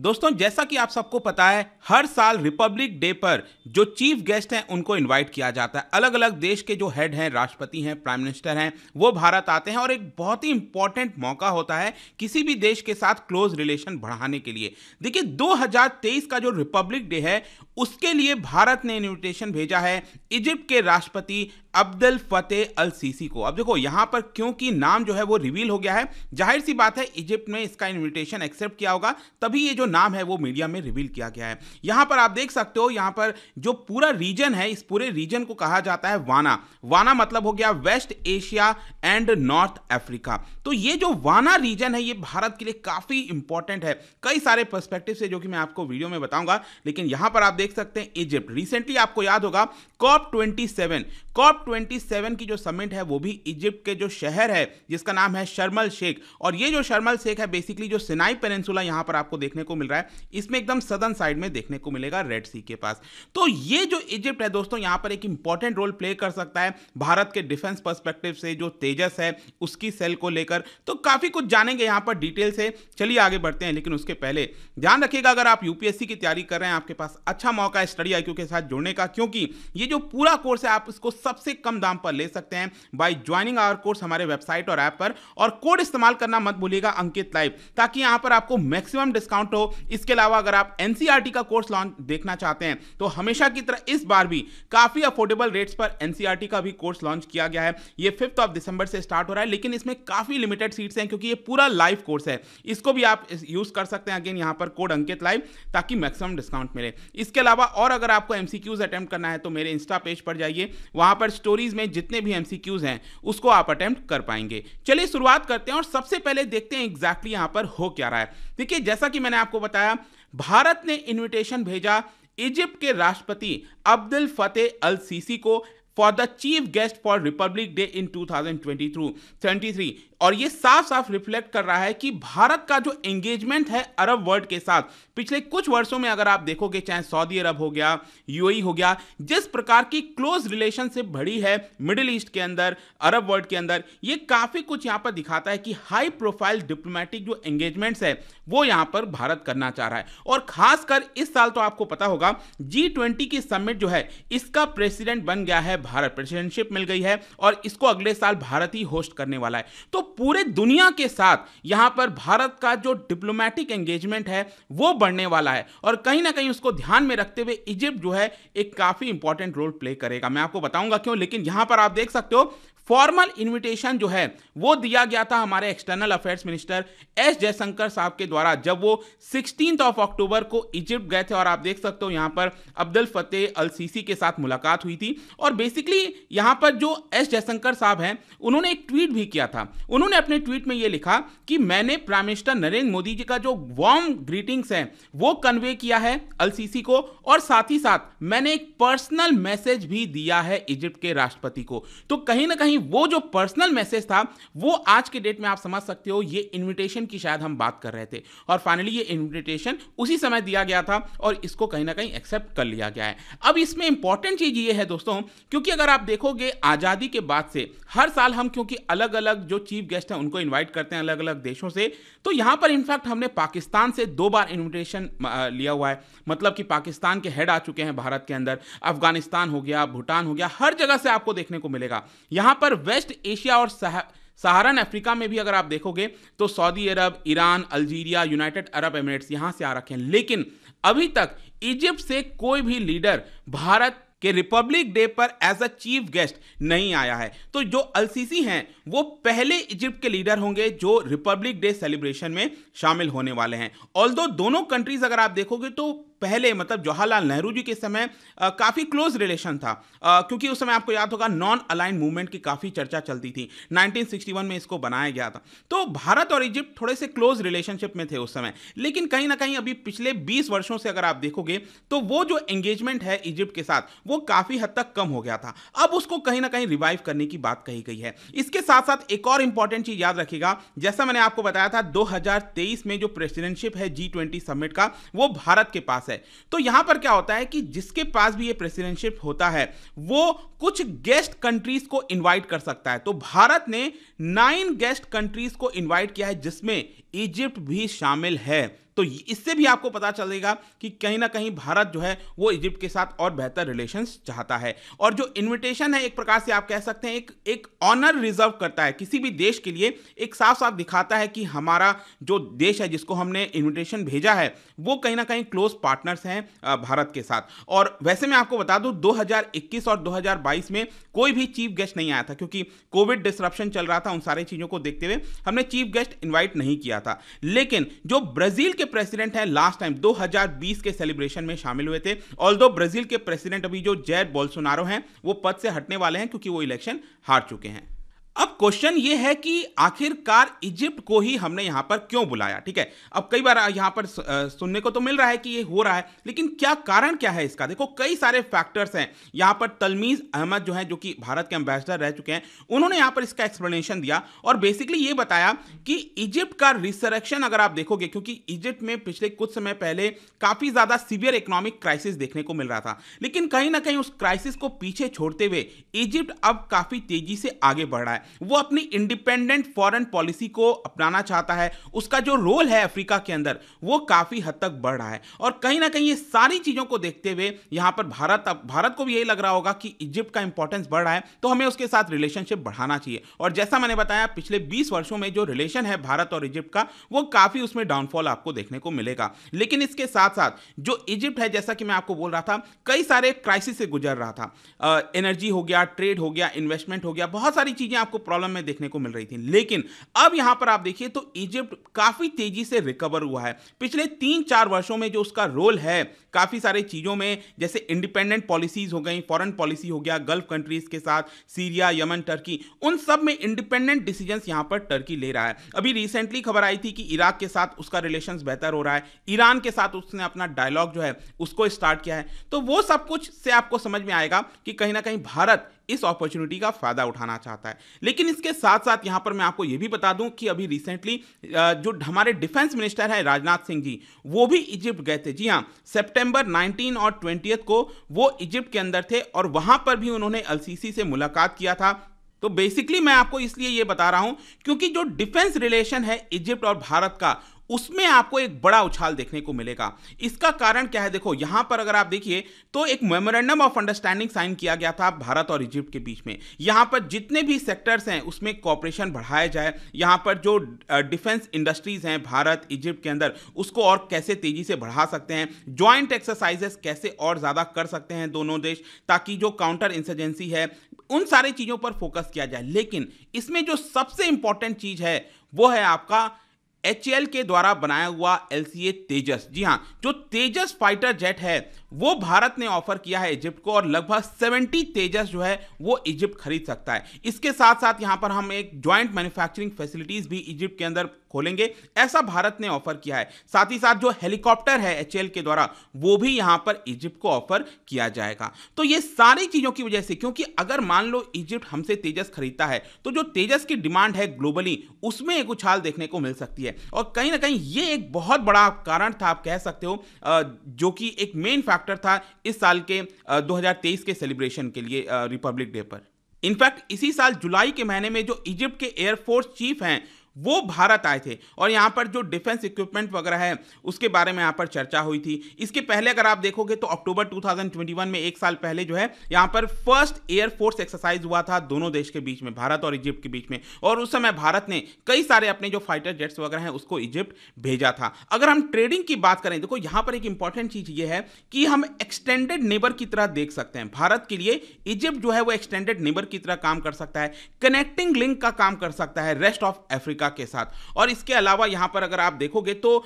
दोस्तों जैसा कि आप सबको पता है हर साल रिपब्लिक डे पर जो चीफ गेस्ट हैं उनको इनवाइट किया जाता है अलग अलग देश के जो हेड हैं राष्ट्रपति हैं प्राइम मिनिस्टर हैं वो भारत आते हैं और एक बहुत ही इंपॉर्टेंट मौका होता है किसी भी देश के साथ क्लोज रिलेशन बढ़ाने के लिए देखिए 2023 का जो रिपब्लिक डे है उसके लिए भारत ने इन्विटेशन भेजा है इजिप्ट के राष्ट्रपति अब्दुल फतेह अल सीसी को अब देखो यहां पर क्योंकि नाम जो है वो रिवील हो गया है जाहिर सी बात है इजिप्ट ने इसका इन्विटेशन एक्सेप्ट किया होगा तभी ये जो नाम है वो मीडिया में रिवील किया गया है यहां पर आप देख सकते हो यहां पर जो पूरा रीजन है इस पूरे रीजन को कहा जाता है वाना वाना मतलब हो गया West Asia and North Africa तो ये जो वाना रीजन है ये भारत के लिए काफ़ी इंपॉर्टेंट है कई सारे पर्सपेक्टिव से जो कि मैं आपको वीडियो में बताऊंगा लेकिन यहां पर आप देख सकते हैं इजिप्ट रिसेंटली आपको याद होगा कॉप ट्वेंटी कॉप 27 की जो समिट है वो भी इजिप्ट के जो शहर है जिसका नाम है शर्मल शेख और ये जो शर्मल शेख है बेसिकली जो सिनाई पेनेंसुला यहाँ पर आपको देखने को मिल रहा है इसमें एकदम सदन साइड में देखने को मिलेगा रेड सी के पास तो ये जो इजिप्ट है दोस्तों यहां पर एक इंपॉर्टेंट रोल प्ले कर सकता है भारत के डिफेंस परस्पेक्टिव से जो तेजस है उसकी सेल को लेकर तो काफ़ी कुछ जानेंगे यहाँ पर डिटेल से चलिए आगे बढ़ते हैं लेकिन उसके पहले ध्यान रखिएगा अगर आप यूपीएससी की तैयारी कर रहे हैं आपके पास अच्छा मौका है स्टडी आई के साथ जुड़ने का क्योंकि ये जो पूरा कोर्स है आप इसको सबसे कम दाम पर ले सकते हैं बाई ज्वाइनिंग आवर कोर्स हमारे वेबसाइट और ऐप पर और कोड इस्तेमाल करना मत भूलिएगा अंकित लाइव ताकि यहां पर आपको मैक्सिमम डिस्काउंट हो इसके अलावा अगर आप एनसीआरटी e का कोर्स लॉन्च देखना चाहते हैं तो हमेशा की तरह इस बार भी काफी अफोर्डेबल रेट्स पर एनसीआरटी e का भी कोर्स लॉन्च किया गया है ये फिफ्थ ऑफ दिसंबर से स्टार्ट हो रहा है लेकिन इसमें काफी लिमिटेड सीट्स हैं क्योंकि ये पूरा लाइव कोर्स है इसको भी आप यूज कर सकते हैं अगेन यहां पर कोड अंकित लाइव ताकि मैक्सिमम डिस्काउंट मिले इसके अलावा और अगर आपको एमसीक्यूज अटेम्प्ट करना है तो मेरे इंस्टा पेज पर जाइए वहां वहां पर स्टोरीज में जितने भी एमसीक्यूज हैं उसको आप अटेम्प्ट कर पाएंगे चलिए शुरुआत करते हैं और सबसे पहले देखते हैं एग्जैक्टली यहां पर हो क्या रहा है देखिए जैसा कि मैंने आपको बताया भारत ने इन्विटेशन भेजा इजिप्ट के राष्ट्रपति अब्दुल फतेह अल सीसी को for the chief guest for Republic Day in 2023 और ये साफ साफ रिफ्लेक्ट कर रहा है कि भारत का जो एंगेजमेंट है अरब वर्ल्ड के साथ पिछले कुछ वर्षों में अगर आप देखोगे चाहे सऊदी अरब हो गया यूएई e हो गया जिस प्रकार की क्लोज रिलेशनशिप बढ़ी है मिडिल ईस्ट के अंदर अरब वर्ल्ड के अंदर ये काफ़ी कुछ यहां पर दिखाता है कि हाई प्रोफाइल डिप्लोमेटिक जो एंगेजमेंट्स है वो यहां पर भारत करना चाह रहा है और खासकर इस साल तो आपको पता होगा जी ट्वेंटी की समिट जो है इसका प्रेसिडेंट बन गया है भारत प्रेसिडेंटशिप मिल गई है और इसको अगले साल भारत ही होस्ट करने वाला है तो पूरे दुनिया के साथ यहां पर भारत का जो डिप्लोमेटिक एंगेजमेंट है वो बढ़ने वाला है और कहीं ना कहीं उसको ध्यान में रखते हुए इजिप्ट जो है एक काफ़ी इंपॉर्टेंट रोल प्ले करेगा मैं आपको बताऊंगा क्यों लेकिन यहां पर आप देख सकते हो फॉर्मल इनविटेशन जो है वो दिया गया था हमारे external affairs minister S Jaishankar साहब के द्वारा जब वो सिक्सटीन ऑफ अक्टूबर को इजिप्ट गए थे और आप देख सकते हो यहाँ पर अब्दुल फतेह अल सीसी के साथ मुलाकात हुई थी और बेसिकली यहाँ पर जो एस जयशंकर साहब हैं उन्होंने एक ट्वीट भी किया था उन्होंने अपने ट्वीट में ये लिखा कि मैंने प्राइम मिनिस्टर नरेंद्र मोदी जी का जो वार्म ग्रीटिंग्स हैं वो कन्वे किया है अल सीसी को और साथ ही साथ मैंने एक पर्सनल मैसेज भी दिया है इजिप्ट के राष्ट्रपति को तो कहीं ना कहीं कहीं वो जो पर्सनल मैसेज था वो आज के डेट में आप समझ सकते हो ये इन्विटेशन की शायद हम बात कर रहे थे और फाइनली ये इन्विटेशन उसी समय दिया गया था और इसको कहीं ना कहीं एक्सेप्ट कर लिया गया है अब इसमें इंपॉर्टेंट चीज़ ये है दोस्तों क्योंकि अगर आप देखोगे आज़ादी के बाद से हर साल हम क्योंकि अलग अलग जो चीफ गेस्ट हैं उनको इन्वाइट करते हैं अलग अलग देशों से तो यहां पर इनफैक्ट हमने पाकिस्तान से दो बार इन्विटेशन लिया हुआ है मतलब कि पाकिस्तान के हेड आ चुके हैं भारत के अंदर अफगानिस्तान हो गया भूटान हो गया हर जगह से आपको देखने को मिलेगा यहां पर वेस्ट एशिया और सह सहारन अफ्रीका में भी अगर आप देखोगे तो Saudi Arab Iran Algeria United Arab Emirates यहां से आ रखे हैं लेकिन अभी तक इजिप्ट से कोई भी लीडर भारत के रिपब्लिक डे पर एज अ चीफ गेस्ट नहीं आया है तो जो अलसीसी हैं वो पहले इजिप्ट के लीडर होंगे जो रिपब्लिक डे सेलिब्रेशन में शामिल होने वाले हैं ऑल दोनों कंट्रीज अगर आप देखोगे तो पहले मतलब जवाहरलाल नेहरू जी के समय काफ़ी क्लोज रिलेशन था क्योंकि उस समय आपको याद होगा नॉन अलाइन मूवमेंट की काफ़ी चर्चा चलती थी 1961 में इसको बनाया गया था तो भारत और इजिप्ट थोड़े से क्लोज रिलेशनशिप में थे उस समय लेकिन कहीं ना कहीं अभी पिछले बीस वर्षों से अगर आप देखोगे तो वो जो एंगेजमेंट है इजिप्ट के साथ वो काफ़ी हद तक कम हो गया था अब उसको कहीं ना कहीं रिवाइव करने की बात कही गई है इसके साथ साथ एक और इंपॉर्टेंट चीज़ याद रखेगा जैसा मैंने आपको बताया था दो में जो प्रेसिडेंटशिप है जी ट्वेंटी समिट का वो भारत के पास है है तो यहां पर क्या होता है कि जिसके पास भी ये प्रेसिडेंटशिप होता है वो कुछ गेस्ट कंट्रीज को इनवाइट कर सकता है तो भारत ने नाइन गेस्ट कंट्रीज को इनवाइट किया है जिसमें इजिप्ट भी शामिल है तो इससे भी आपको पता चलेगा कि कहीं ना कहीं भारत जो है वो इजिप्ट के साथ और बेहतर रिलेशंस चाहता है और जो इन्विटेशन है एक प्रकार से आप कह सकते हैं एक एक ऑनर रिजर्व करता है किसी भी देश के लिए एक साफ साफ दिखाता है कि हमारा जो देश है जिसको हमने इन्विटेशन भेजा है वो कहीं ना कहीं क्लोज पार्टनर्स हैं भारत के साथ और वैसे मैं आपको बता दूं दो और दो में कोई भी चीफ गेस्ट नहीं आया था क्योंकि कोविड डिस्ट्रप्शन चल रहा था उन सारी चीज़ों को देखते हुए हमने चीफ गेस्ट इन्वाइट नहीं किया था लेकिन जो ब्राज़ील के के प्रेसिडेंट हैं लास्ट टाइम 2020 के सेलिब्रेशन में शामिल हुए थे ऑल ब्राजील के प्रेसिडेंट अभी जो जैर बोल्सोनारो हैं वो पद से हटने वाले हैं क्योंकि वो इलेक्शन हार चुके हैं अब क्वेश्चन ये है कि आखिरकार इजिप्ट को ही हमने यहाँ पर क्यों बुलाया ठीक है अब कई बार यहाँ पर सुनने को तो मिल रहा है कि ये हो रहा है लेकिन क्या कारण क्या है इसका देखो कई सारे फैक्टर्स हैं यहाँ पर तलमीज़ अहमद जो है जो कि भारत के एम्बेसडर रह चुके हैं उन्होंने यहाँ पर इसका एक्सप्लेनेशन दिया और बेसिकली ये बताया कि इजिप्ट का रिसरेक्शन अगर आप देखोगे क्योंकि इजिप्ट में पिछले कुछ समय पहले काफ़ी ज़्यादा सीवियर इकोनॉमिक क्राइसिस देखने को मिल रहा था लेकिन कहीं ना कहीं उस क्राइसिस को पीछे छोड़ते हुए इजिप्ट अब काफ़ी तेज़ी से आगे बढ़ रहा है वो अपनी इंडिपेंडेंट फॉरेन पॉलिसी को अपनाना चाहता है उसका जो रोल है अफ्रीका के अंदर वो काफ़ी हद तक बढ़ रहा है और कहीं ना कहीं ये सारी चीज़ों को देखते हुए यहां पर भारत अब भारत को भी यही लग रहा होगा कि इजिप्ट का इंपॉर्टेंस बढ़ रहा है तो हमें उसके साथ रिलेशनशिप बढ़ाना चाहिए और जैसा मैंने बताया पिछले बीस वर्षों में जो रिलेशन है भारत और इजिप्ट का वो काफ़ी उसमें डाउनफॉल आपको देखने को मिलेगा लेकिन इसके साथ साथ जो इजिप्ट है जैसा कि मैं आपको बोल रहा था कई सारे क्राइसिस से गुजर रहा था एनर्जी हो गया ट्रेड हो गया इन्वेस्टमेंट हो गया बहुत सारी चीज़ें आपको आपको प्रॉब्लम में देखने को मिल रही थी लेकिन अब यहां पर आप देखिए तो इजिप्ट काफी तेजी से रिकवर हुआ है पिछले तीन चार वर्षों में जो उसका रोल है काफी सारे चीजों में जैसे इंडिपेंडेंट पॉलिसीज हो गई फॉरेन पॉलिसी हो गया गल्फ कंट्रीज के साथ सीरिया यमन टर्की उन सब में इंडिपेंडेंट डिसीजन यहां पर टर्की ले रहा है अभी रिसेंटली खबर आई थी कि इराक के साथ उसका रिलेशन बेहतर हो रहा है ईरान के साथ उसने अपना डायलॉग जो है उसको स्टार्ट किया है तो वो सब कुछ से आपको समझ में आएगा कि कहीं ना कहीं भारत इस अपॉर्चुनिटी का फ़ायदा उठाना चाहता है लेकिन इसके साथ साथ यहां पर मैं आपको यह भी बता दूं कि अभी रिसेंटली जो हमारे डिफेंस मिनिस्टर हैं राजनाथ सिंह जी वो भी इजिप्ट गए थे जी हां सेप्टेम्बर 19 और 20 को वो इजिप्ट के अंदर थे और वहां पर भी उन्होंने एल से मुलाकात किया था तो बेसिकली मैं आपको इसलिए ये बता रहा हूं क्योंकि जो डिफेंस रिलेशन है इजिप्ट और भारत का उसमें आपको एक बड़ा उछाल देखने को मिलेगा इसका कारण क्या है देखो यहां पर अगर आप देखिए तो एक मेमोरेंडम ऑफ अंडरस्टैंडिंग साइन किया गया था भारत और इजिप्ट के बीच में यहां पर जितने भी सेक्टर्स हैं उसमें कॉपरेशन बढ़ाया जाए यहां पर जो डिफेंस इंडस्ट्रीज हैं भारत इजिप्ट के अंदर उसको और कैसे तेजी से बढ़ा सकते हैं ज्वाइंट एक्सरसाइजेस कैसे और ज्यादा कर सकते हैं दोनों देश ताकि जो काउंटर इंसर्जेंसी है उन सारी चीजों पर फोकस किया जाए लेकिन इसमें जो सबसे इंपॉर्टेंट चीज है वो है आपका एच के द्वारा बनाया हुआ एल तेजस जी हाँ जो तेजस फाइटर जेट है वो भारत ने ऑफर किया है इजिप्ट को और लगभग 70 तेजस जो है वो इजिप्ट खरीद सकता है इसके साथ साथ यहां पर हम एक ज्वाइंट मैन्युफैक्चरिंग फैसिलिटीज भी इजिप्ट के अंदर खोलेंगे ऐसा भारत ने ऑफर किया है साथ ही साथ जो हेलीकॉप्टर है एच के द्वारा वो भी यहां पर इजिप्ट को ऑफर किया जाएगा तो ये सारी चीज़ों की वजह से क्योंकि अगर मान लो इजिप्ट हमसे तेजस खरीदता है तो जो तेजस की डिमांड है ग्लोबली उसमें एक उछाल देखने को मिल सकती है और कहीं ना कहीं ये एक बहुत बड़ा कारण था आप कह सकते हो जो कि एक मेन फैक्टर फैक्टर था इस साल के 2023 के सेलिब्रेशन के लिए रिपब्लिक डे पर इनफैक्ट इसी साल जुलाई के महीने में जो इजिप्ट के एयरफोर्स चीफ हैं वो भारत आए थे और यहाँ पर जो डिफेंस इक्विपमेंट वगैरह है उसके बारे में यहाँ पर चर्चा हुई थी इसके पहले अगर आप देखोगे तो अक्टूबर 2021 में एक साल पहले जो है यहाँ पर फर्स्ट एयरफोर्स एक्सरसाइज हुआ था दोनों देश के बीच में भारत और इजिप्ट के बीच में और उस समय भारत ने कई सारे अपने जो फाइटर जेट्स वगैरह हैं उसको इजिप्ट भेजा था अगर हम ट्रेडिंग की बात करें देखो यहाँ पर एक इंपॉर्टेंट चीज़ ये है कि हम एक्सटेंडेड नेबर की तरह देख सकते हैं भारत के लिए इजिप्ट जो है वो एक्सटेंडेड नेबर की तरह काम कर सकता है कनेक्टिंग लिंक का काम कर सकता है रेस्ट ऑफ अफ्रीका अमेरिका के साथ और इसके अलावा यहां पर अगर आप देखोगे तो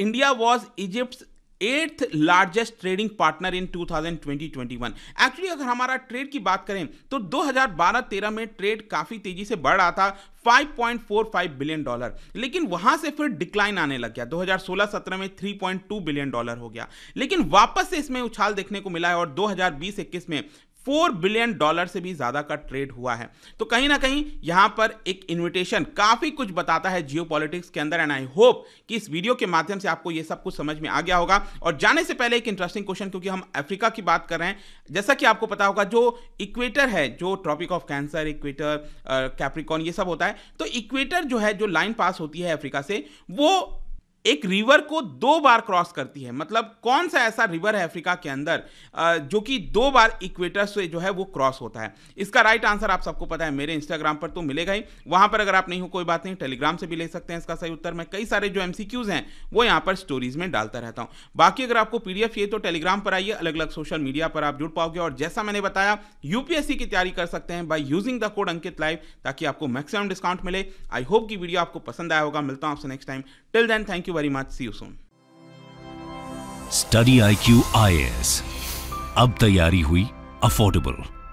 India was Egypt eighth largest trading partner in 2020-21 actually अगर हमारा ट्रेड की बात करें तो 2012-13 में ट्रेड काफ़ी तेजी से बढ़ रहा था 5.45 बिलियन डॉलर लेकिन वहां से फिर डिक्लाइन आने लग गया 2016-17 में 3.2 बिलियन डॉलर हो गया लेकिन वापस से इसमें उछाल देखने को मिला है और 2020-21 में फोर बिलियन डॉलर से भी ज़्यादा का ट्रेड हुआ है तो कहीं ना कहीं यहां पर एक इन्विटेशन काफ़ी कुछ बताता है जियो के अंदर एंड आई होप कि इस वीडियो के माध्यम से आपको यह सब कुछ समझ में आ गया होगा और जाने से पहले एक इंटरेस्टिंग क्वेश्चन क्योंकि हम अफ्रीका की बात कर रहे हैं जैसा कि आपको पता होगा जो इक्वेटर है जो Tropic of Cancer equator Capricorn ये सब होता है तो इक्वेटर जो है जो लाइन पास होती है अफ्रीका से वो एक रिवर को दो बार क्रॉस करती है मतलब कौन सा ऐसा रिवर है अफ्रीका के अंदर जो कि दो बार इक्वेटर से जो है वो क्रॉस होता है इसका राइट आंसर आप सबको पता है मेरे इंस्टाग्राम पर तो मिलेगा ही वहां पर अगर आप नहीं हो कोई बात नहीं टेलीग्राम से भी ले सकते हैं इसका सही उत्तर मैं कई सारे जो एमसीक्यूज हैं वो यहाँ पर स्टोरीज में डालता रहता हूँ बाकी अगर आपको पीडीएफ चाहिए तो टेलीग्राम पर आइए अलग अलग सोशल मीडिया पर आप जुड़ पाओगे और जैसा मैंने बताया यूपीएससी की तैयारी कर सकते हैं by using the code Ankit live ताकि आपको मैक्सिमम डिस्काउंट मिले आई होप की वीडियो आपको पसंद आया होगा मिलता हूँ आपसे next time till then thank you you very much. See you soon. Study IQ IS. अब तैयारी हुई अफोर्डेबल